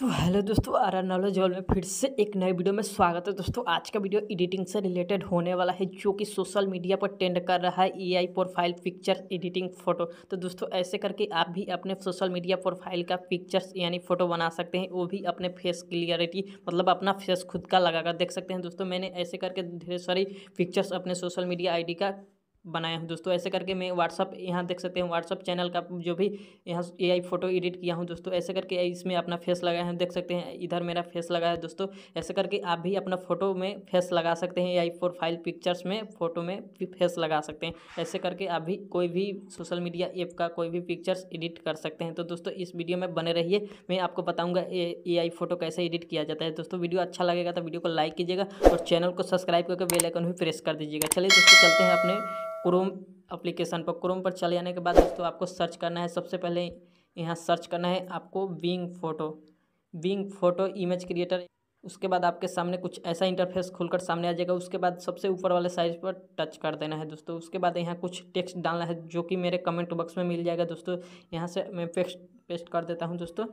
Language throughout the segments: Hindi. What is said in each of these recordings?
तो हेलो दोस्तों आर आर नॉलेज हॉल में फिर से एक नए वीडियो में स्वागत है दोस्तों आज का वीडियो एडिटिंग से रिलेटेड होने वाला है जो कि सोशल मीडिया पर ट्रेंड कर रहा है AI profile pictures editing photo तो दोस्तों ऐसे करके आप भी अपने सोशल मीडिया प्रोफाइल का पिक्चर्स यानी फोटो बना सकते हैं वो भी अपने फेस क्लियरिटी मतलब अपना फेस खुद का लगाकर देख सकते हैं दोस्तों मैंने ऐसे करके ढेर सारी पिक्चर्स अपने सोशल मीडिया आई का बनाया हूँ दोस्तों ऐसे करके मैं व्हाट्सअप यहाँ देख सकते हैं व्हाट्सअप चैनल का जो भी यहाँ ए आई फोटो एडिट किया हूँ दोस्तों ऐसे करके इसमें अपना फेस लगाया है देख सकते हैं इधर मेरा फेस लगा है दोस्तों ऐसे करके आप भी अपना फोटो में फेस लगा सकते हैं ए आई प्रोफाइल पिक्चर्स में फोटो में फेस लगा सकते हैं ऐसे करके आप भी कोई भी सोशल मीडिया ऐप का कोई भी पिक्चर्स एडिट कर सकते हैं तो दोस्तों इस वीडियो में बने रहिए मैं आपको बताऊँगा ए फोटो कैसे एडिट किया जाता है दोस्तों वीडियो अच्छा लगेगा तो वीडियो को लाइक कीजिएगा और चैनल को सब्सक्राइब करके बेलाइकन भी प्रेस कर दीजिएगा चलिए दोस्तों चलते हैं अपने क्रोम अप्लीकेशन पर क्रोम पर चले जाने के बाद दोस्तों आपको सर्च करना है सबसे पहले यहाँ सर्च करना है आपको wing photo wing photo image creator उसके बाद आपके सामने कुछ ऐसा इंटरफेस खुलकर सामने आ जाएगा उसके बाद सबसे ऊपर वाले साइज पर टच कर देना है दोस्तों उसके बाद यहाँ कुछ टेक्स्ट डालना है जो कि मेरे कमेंट बॉक्स में मिल जाएगा दोस्तों यहाँ से मैं पेस्ट पेस्ट कर देता हूँ दोस्तों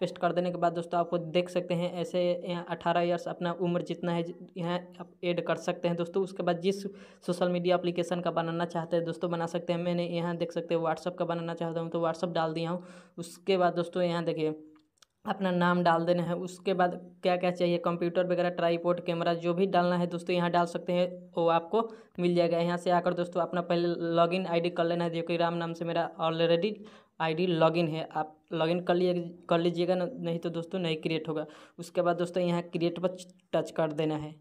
पेस्ट कर देने के बाद दोस्तों आपको देख सकते हैं ऐसे यहाँ अठारह ईयर्स अपना उम्र जितना है यहाँ आप ऐड कर सकते हैं दोस्तों उसके बाद जिस सोशल मीडिया अप्लीकेशन का बनाना चाहते हैं दोस्तों बना सकते हैं मैंने यहाँ देख सकते हैं व्हाट्सअप का बनाना चाहता हूँ तो व्हाट्सअप डाल दिया हूँ उसके बाद दोस्तों यहाँ देखिए अपना नाम डाल देना है उसके बाद क्या क्या चाहिए कंप्यूटर वगैरह ट्राईपोर्ट कैमरा जो भी डालना है दोस्तों यहाँ डाल सकते हैं वो आपको मिल जाएगा यहाँ से आकर दोस्तों अपना पहले लॉगिन आईडी कर लेना है जो कि राम नाम से मेरा ऑलरेडी आईडी लॉगिन है आप लॉगिन कर लिए कर लीजिएगा ना नहीं तो दोस्तों नहीं क्रिएट होगा उसके बाद दोस्तों यहाँ क्रिएट पर टच कर देना है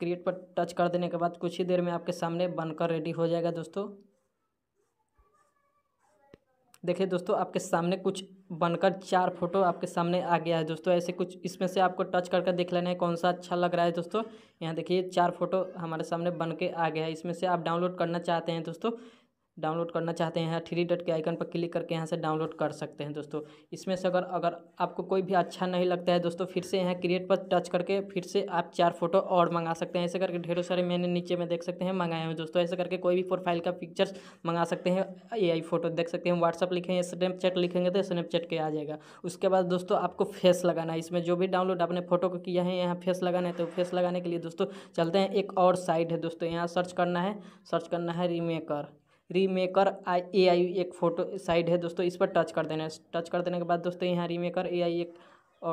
क्रिएट पर टच कर देने के बाद कुछ ही देर में आपके सामने बनकर रेडी हो जाएगा दोस्तों देखिए दोस्तों आपके सामने कुछ बनकर चार फोटो आपके सामने आ गया है दोस्तों ऐसे कुछ इसमें से आपको टच करके देख लेना है कौन सा अच्छा लग रहा है दोस्तों यहाँ देखिए चार फोटो हमारे सामने बन के आ गया है इसमें से आप डाउनलोड करना चाहते हैं दोस्तों डाउनलोड करना चाहते हैं थ्री डट के आइकन पर क्लिक करके यहाँ से डाउनलोड कर सकते हैं दोस्तों इसमें से अगर अगर आपको कोई भी अच्छा नहीं लगता है दोस्तों फिर से यहाँ क्रिएट पर टच करके फिर से आप चार फोटो और मंगा सकते हैं ऐसे करके ढेरों सारे मैंने नीचे में देख सकते हैं मंगाए हैं दोस्तों ऐसे करके कोई भी प्रोफाइल का पिक्चर्स मंगा सकते हैं ए फोटो देख सकते हैं व्हाट्सअप लिखेंगे स्नैपचैट लिखेंगे तो स्नैपचैट के आ जाएगा उसके बाद दोस्तों आपको फेस लगाना है इसमें जो भी डाउनलोड आपने फोटो को किया है यहाँ फेस लगाना है तो फेस लगाने के लिए दोस्तों चलते हैं एक और साइड है दोस्तों यहाँ सर्च करना है सर्च करना है रीमेकर रीमेकर ए आई एक फोटो साइड है दोस्तों इस पर टच कर देना है टच कर देने के बाद दोस्तों यहाँ रीमेकर ए आई एक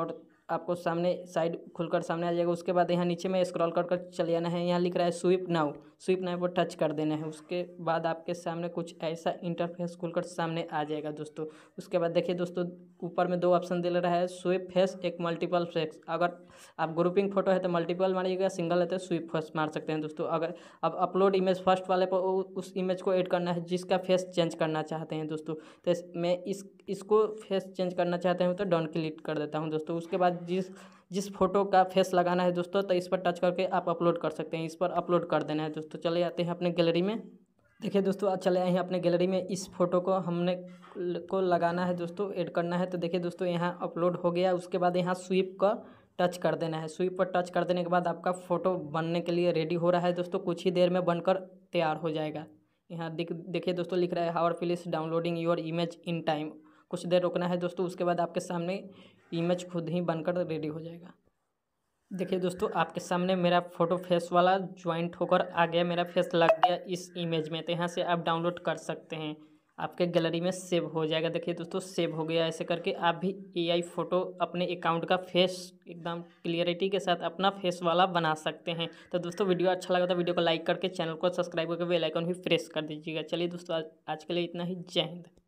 और आपको सामने साइड खुलकर सामने आ जाएगा उसके बाद यहाँ नीचे में स्क्रॉल कर कर चले जाना है यहाँ लिख रहा है स्विप नाउ स्विप नाउ पर टच कर देना है उसके बाद आपके सामने कुछ ऐसा इंटरफेस खुलकर सामने आ जाएगा दोस्तों उसके बाद देखिए दोस्तों ऊपर में दो ऑप्शन दे रहा है स्विप फेस एक मल्टीपल फेस अगर आप ग्रुपिंग फोटो है तो मल्टीपल मारिएगा सिंगल है तो स्विप फेस मार सकते हैं दोस्तों अगर अब अपलोड इमेज फर्स्ट वाले पर उस इमेज को एड करना है जिसका फेस चेंज करना चाहते हैं दोस्तों तो मैं इस इसको फेस चेंज करना चाहते हूँ तो डाउन क्लिक कर देता हूँ दोस्तों उसके बाद जिस जिस फोटो का फेस लगाना है दोस्तों तो इस पर टच करके आप अपलोड कर सकते हैं इस पर अपलोड कर देना है दोस्तों चले आते हैं अपने गैलरी में देखिए दोस्तों चले आए हैं अपने गैलरी में इस फोटो को हमने को लगाना है दोस्तों ऐड करना है तो देखिए दोस्तों यहाँ अपलोड हो गया उसके बाद यहाँ स्वीप का टच कर देना है स्वीप पर टच कर देने के बाद आपका फ़ोटो बनने के लिए रेडी हो रहा है दोस्तों कुछ ही देर में बनकर तैयार हो जाएगा यहाँ देखिए दोस्तों लिख रहा है hover please downloading your image in time कुछ देर रुकना है दोस्तों उसके बाद आपके सामने इमेज खुद ही बनकर रेडी हो जाएगा देखिए दोस्तों आपके सामने मेरा फ़ोटो फेस वाला ज्वाइंट होकर आ गया मेरा फेस लग गया इस इमेज में तो यहाँ से आप डाउनलोड कर सकते हैं आपके गैलरी में सेव हो जाएगा देखिए दोस्तों सेव हो गया ऐसे करके आप भी एआई फ़ोटो अपने अकाउंट का फेस एकदम क्लियरिटी के साथ अपना फेस वाला बना सकते हैं तो दोस्तों वीडियो अच्छा लगा तो वीडियो को लाइक करके चैनल को सब्सक्राइब करके बेल आइकन भी प्रेस कर दीजिएगा चलिए दोस्तों आज, आज के लिए इतना ही जय हिंद